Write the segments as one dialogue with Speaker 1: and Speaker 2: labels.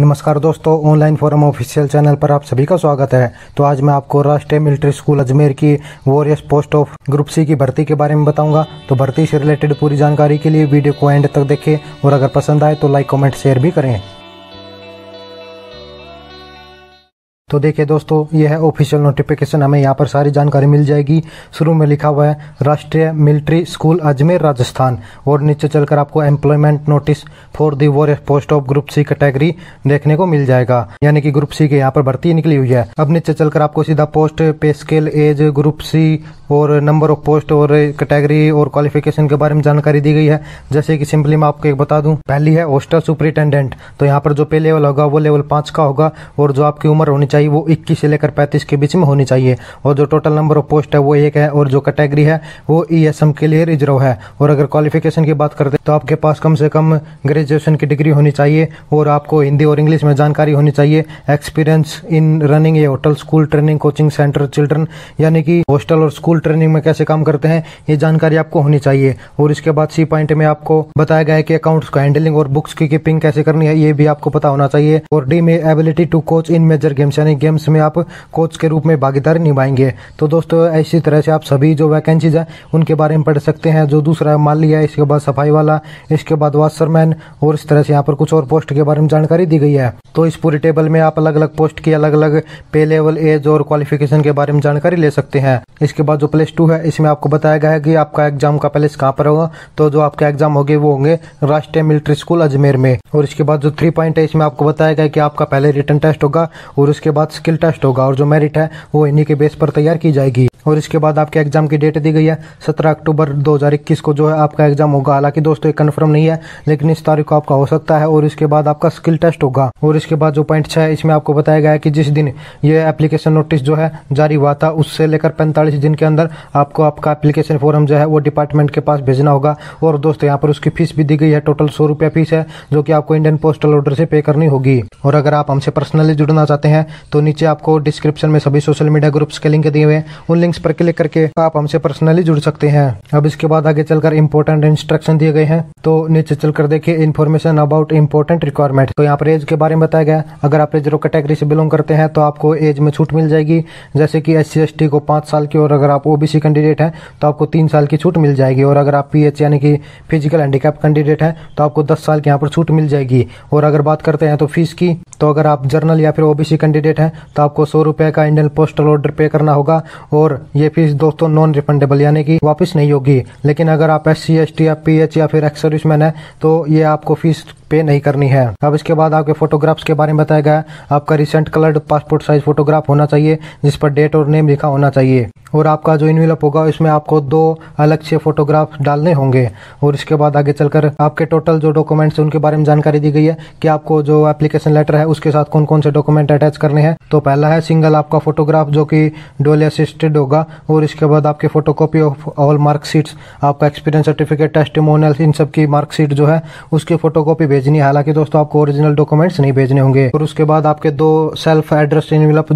Speaker 1: नमस्कार दोस्तों online forum official channel पर आप सभी का स्वागत है तो आज मैं आपको राष्ट्रीय मिलिट्री स्कूल अजमेर की warriors post of group C की भर्ती के बारे में बताऊंगा तो भर्ती से रिलेटेड पूरी जानकारी के लिए वीडियो को एंड तक देखें और अगर पसंद आए तो लाइक कमेंट शेयर भी करें तो देखिए दोस्तों यह है ऑफिशियल नोटिफिकेशन हमें यहाँ पर सारी जानकारी मिल जाएगी शुरू में लिखा हुआ है राष्ट्रीय मिलिट्री स्कूल अजमेर राजस्थान और नीचे चलकर आपको employment notice for the war post of group C category देखने को मिल जाएगा यानी कि ग्रुप सी के यहाँ पर भर्ती निकली हुई है अब नीचे चलकर आपको सीधा पोस्ट पे स्केल एज ग्रुप सी और नंबर ऑफ पोस्ट और कैटेगरी और क्वालिफिकेशन के बारे में जानकारी दी गई है जैसे कि सिंपली मैं आपको एक बता दूं पहली है होस्टल सुपरिटेंडेंट तो यहाँ पर जो पे लेवल होगा वो लेवल पांच का होगा और जो आपकी उम्र होनी चाहिए चाहिए वो 21 से लेकर 35 के बीच में होनी चाहिए और जो टोटल नंबर ऑफ पोस्ट है वो एक है और जो कैटेगरी है वो ई e के लिए रिजर्व है और अगर क्वालिफिकेशन की बात करते तो आपके पास कम से कम ग्रेजुएशन की डिग्री होनी चाहिए और आपको हिंदी और इंग्लिश में जानकारी होनी चाहिए एक्सपीरियंस इन रनिंग ये hotel school training coaching centre children यानी कि हॉस्टल और स्कूल ट्रेनिंग में कैसे काम करते हैं ये जानकारी आपको होनी चाहिए और इसके बाद सी पॉइंट में आपको बताया गया है कि अकाउंट्स का हैंडलिंग और बुक्स की कीपिंग कैसे करनी है ये भी आपको पता होना चाहिए और डी में ability to coach in major games यानी यानी गेम्स में आप कोच के रूप में भागीदारी निभाएंगे तो दोस्तों इसी तरह से आप सभी जो वैकेंसीज हैं उनके बारे में पढ़ सकते हैं जो दूसरा है माली है इसके बाद सफाई वाला इसके बाद वाशरमैन और इस तरह से यहाँ पर कुछ और पोस्ट के बारे में जानकारी दी गई है तो इस पूरे टेबल में आप अलग अलग पोस्ट की अलग अलग पे लेवल एज और क्वालिफिकेशन के बारे में जानकारी ले सकते हैं इसके बाद जो प्लेस टू है इसमें आपको बताया गया है कि आपका एग्जाम का प्लेस कहाँ पर होगा तो जो आपके एग्जाम होंगे वो होंगे राष्ट्रीय मिलिट्री स्कूल अजमेर में और इसके बाद जो थ्री पॉइंट है इसमें आपको बताया गया कि आपका पहले रिटर्न टेस्ट होगा और उसके बाद स्किल टेस्ट होगा और जो मेरिट है वो इन्हीं के बेस पर तैयार की जाएगी और इसके बाद आपके एग्जाम की डेट दी गई है सत्रह अक्टूबर 2021 को जो है आपका एग्जाम होगा हालांकि दोस्तों ये कंफर्म नहीं है लेकिन इस तारीख को आपका हो सकता है और इसके बाद आपका स्किल टेस्ट होगा और इसके बाद जो पॉइंट छह इसमें आपको बताया गया है कि जिस दिन ये एप्लीकेशन नोटिस जो है जारी हुआ था उससे लेकर पैंतालीस दिन के अंदर आपको आपका एप्लीकेशन फॉर्म जो है वो डिपार्टमेंट के पास भेजना होगा और दोस्तों यहाँ पर उसकी फीस भी दी गई है टोटल सौ फीस है जो की आपको इंडियन पोस्टल ऑर्डर से पे करनी होगी और अगर आप हमसे पर्सनली जुड़ना चाहते हैं तो नीचे आपको डिस्क्रिप्शन में सभी सोशल मीडिया ग्रुप्स के लिंक दिए हुए उन लिंक्स लिंक्स पर क्लिक करके आप हमसे पर्सनली जुड़ सकते हैं अब इसके बाद आगे चलकर इम्पोर्टेंट इंस्ट्रक्शन दिए गए हैं तो नीचे चलकर देखिए इन्फॉर्मेशन अबाउट इम्पोर्टेंट रिक्वायरमेंट तो यहाँ पर एज के बारे में बताया गया अगर आप रेजरो कैटेगरी से बिलोंग करते हैं तो आपको एज में छूट मिल जाएगी जैसे कि एस सी को पाँच साल की और अगर आप ओबीसी कैंडिडेट हैं तो आपको तीन साल की छूट मिल जाएगी और अगर आप पी यानी कि फिजिकल हैंडीकैप कैंडिडेट हैं तो आपको दस साल की यहाँ पर छूट मिल जाएगी और अगर बात करते हैं तो फीस की तो अगर आप जर्नल या फिर ओबीसी कैंडिडेट हैं तो आपको सौ रुपये का इंडियन पोस्टल ऑर्डर पे करना होगा और ये फीस दोस्तों नॉन रिफंडेबल यानी कि वापस नहीं होगी लेकिन अगर आप एस सी एस टी या पी एच या फिर एक्स सर्विस मैन है तो ये आपको फीस पे नहीं करनी है अब इसके बाद आपके फोटोग्राफ्स के बारे में बताया गया आपका recent coloured passport size photograph होना चाहिए जिस पर डेट और नेम लिखा होना चाहिए और आपका जो इनविलप होगा इसमें आपको दो अलग से फोटोग्राफ डालने होंगे और इसके बाद आगे चलकर आपके टोटल जो है उनके बारे में जानकारी दी गई है कि आपको जो एप्लीकेशन लेटर है उसके साथ कौन कौन से डॉक्यूमेंट अटैच करने हैं तो पहला है सिंगल आपका फोटोग्राफ जो कि डोले असिस्टेड होगा और इसके बाद आपकी photo copy of all marksheets आपका एक्सपीरियंस सर्टिफिकेट टेस्टिमोनियल इन सब की मार्कशीट जो है उसकी फोटो कॉपी भेजनी हालांकि दोस्तों आपको ओरिजिनल डॉक्यूमेंट्स नहीं भेजने होंगे और उसके बाद आपके दो सेल्फ एड्रेस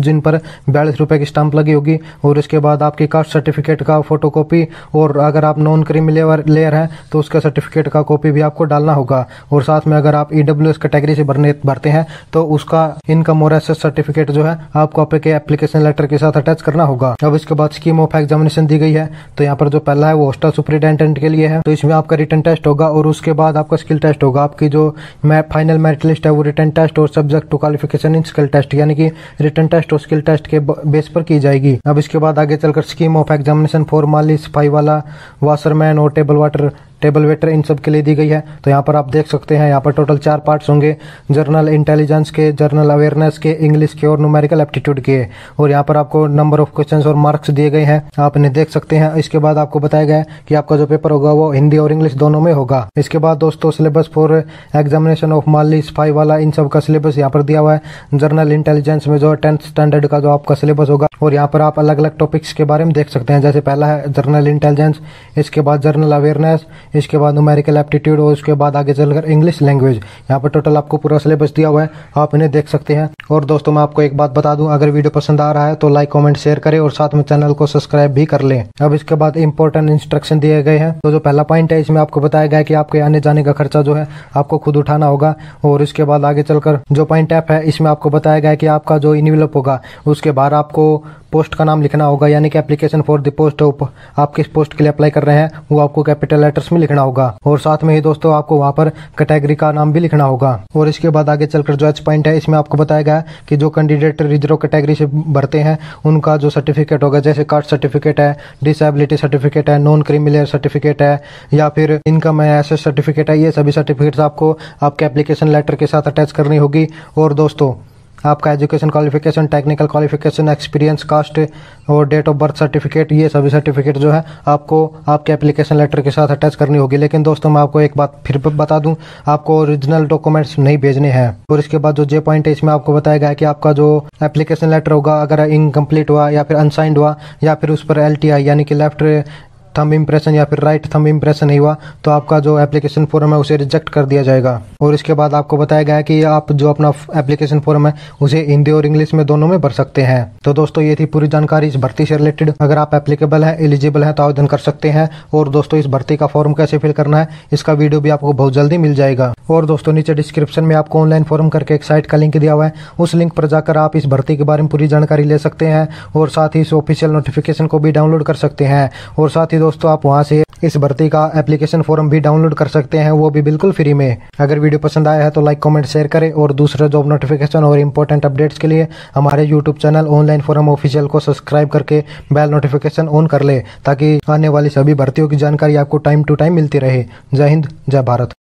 Speaker 1: जिन पर बयालीस रुपए की स्टाम्प लगी होगी और इसके बाद आपकी कास्ट सर्टिफिकेट का फोटोकॉपी और अगर आप नॉन क्रीम लेवर लेयर हैं तो उसके सर्टिफिकेट का कॉपी भी आपको डालना होगा और साथ में अगर आप ईडब्ल्यू e कैटेगरी से भरने भरते हैं तो उसका इनकम और एस सर्टिफिकेट जो है आपको आपके एप्लीकेशन लेटर के साथ अटैच करना होगा अब इसके बाद स्कीम ऑफ एग्जामिनेशन दी गई है तो यहाँ पर जो पहला है वो हॉस्टल सुपरिटेंडेंट के लिए है तो इसमें आपका रिटर्न टेस्ट होगा और उसके बाद आपका स्किल टेस्ट होगा आपकी जो मैं फाइनल मेरिट लिस्ट है वो रिटर्न टेस्ट और subject to qualification in skill test यानी कि रिटर्न टेस्ट और स्किल टेस्ट के बेस पर की जाएगी अब इसके बाद आगे चलकर स्कीम ऑफ एग्जामिनेशन फॉर माली सफाई वाला वाशरमैन और टेबल वाटर टेबल वेटर इन सब के लिए दी गई है तो यहाँ पर आप देख सकते हैं यहाँ पर टोटल चार पार्ट्स होंगे जर्नल इंटेलिजेंस के जर्नल अवेयरनेस के इंग्लिश के और न्यूमेरिकल एप्टीट्यूड के और यहाँ पर आपको नंबर ऑफ क्वेश्चन और मार्क्स दिए गए हैं आप इन्हें देख सकते हैं इसके बाद आपको बताया गया कि आपका जो पेपर होगा वो हिंदी और इंग्लिश दोनों में होगा इसके बाद दोस्तों सिलेबस फॉर एग्जामिनेशन ऑफ माली स्पाई वाला इन सब का सिलेबस यहाँ पर दिया हुआ है जर्नल इंटेलिजेंस में जो टेंथ स्टैंडर्ड का जो आपका सिलेबस होगा और यहाँ पर आप अलग अलग टॉपिक्स के बारे में देख सकते हैं जैसे पहला है जर्नल इंटेलिजेंस इसके बाद जर्नल अवेयरनेस इसके बाद न्यूमेरिकल एप्टीट्यूड और उसके बाद आगे चलकर इंग्लिश लैंग्वेज यहाँ पर टोटल आपको पूरा सिलेबस दिया हुआ है आप इन्हें देख सकते हैं और दोस्तों मैं आपको एक बात बता दूं अगर वीडियो पसंद आ रहा है तो लाइक कॉमेंट शेयर करें और साथ में चैनल को सब्सक्राइब भी कर लें अब इसके बाद इंपॉर्टेंट इंस्ट्रक्शन दिए गए हैं तो जो पहला पॉइंट है इसमें आपको बताया गया कि आपके आने जाने का खर्चा जो है आपको खुद उठाना होगा और इसके बाद आगे चलकर जो पॉइंट एप है इसमें आपको बताया गया कि आपका जो इनवेलप होगा उसके बाहर आपको पोस्ट का नाम लिखना होगा यानी कि एप्लीकेशन फॉर द पोस्ट आप किस पोस्ट के लिए अप्लाई कर रहे हैं वो आपको कैपिटल लेटर्स में लिखना होगा और साथ में ही दोस्तों आपको वहाँ पर कैटेगरी का नाम भी लिखना होगा और इसके बाद आगे चलकर जो एच पॉइंट है इसमें आपको बताया गया कि जो कैंडिडेट रिजर्व कैटेगरी से भरते हैं उनका जो सर्टिफिकेट होगा जैसे कास्ट सर्टिफिकेट है डिसेबिलिटी सर्टिफिकेट है नॉन क्रिमिनल सर्टिफिकेट है या फिर इनकम है एस सर्टिफिकेट है ये सभी सर्टिफिकेट आपको आपके एप्लीकेशन लेटर के साथ अटैच करनी होगी और दोस्तों आपका education qualification technical qualification experience caste और डेट ऑफ बर्थ सर्टिफिकेट ये सभी सर्टिफिकेट जो है आपको आपके एप्लीकेशन लेटर के साथ अटैच करनी होगी लेकिन दोस्तों मैं आपको एक बात फिर बता दूं आपको ओरिजिनल डॉक्यूमेंट्स नहीं भेजने हैं और इसके बाद जो जे पॉइंट है इसमें आपको बताया गया कि आपका जो एप्लीकेशन लेटर होगा अगर इनकम्प्लीट हुआ या फिर अनसाइंड हुआ या फिर उस पर एल यानी कि लेफ्ट थम इम्प्रेशन या फिर राइट थम इम्प्रेशन नहीं हुआ तो आपका जो एप्लीकेशन फॉर्म है उसे रिजेक्ट कर दिया जाएगा और इसके बाद आपको बताया गया कि आप जो अपना एप्लीकेशन फॉर्म है उसे हिंदी और इंग्लिश में दोनों में भर सकते हैं तो दोस्तों ये थी पूरी जानकारी इस भर्ती से रिलेटेड अगर आप एप्लीकेबल है एलिजिबल है तो आवेदन कर सकते हैं और दोस्तों इस भर्ती का फॉर्म कैसे फिल करना है इसका वीडियो भी आपको बहुत जल्दी मिल जाएगा और दोस्तों नीचे डिस्क्रिप्शन में आपको ऑनलाइन फॉर्म करके एक साइट का लिंक दिया हुआ है उस लिंक पर जाकर आप इस भर्ती के बारे में पूरी जानकारी ले सकते हैं और साथ ही इस ऑफिशियल नोटिफिकेशन को भी डाउनलोड कर सकते हैं और साथ ही दोस्तों आप वहाँ से इस भर्ती का एप्लीकेशन फॉर्म भी डाउनलोड कर सकते हैं वो भी बिल्कुल फ्री में अगर वीडियो पसंद आया है तो लाइक कमेंट शेयर करें और दूसरा जॉब नोटिफिकेशन और इंपॉर्टेंट अपडेट्स के लिए हमारे YouTube channel online forum official को सब्सक्राइब करके बेल नोटिफिकेशन ऑन कर ले ताकि आने वाली सभी भर्तियों की जानकारी आपको टाइम टू टाइम मिलती रहे जय हिंद जय भारत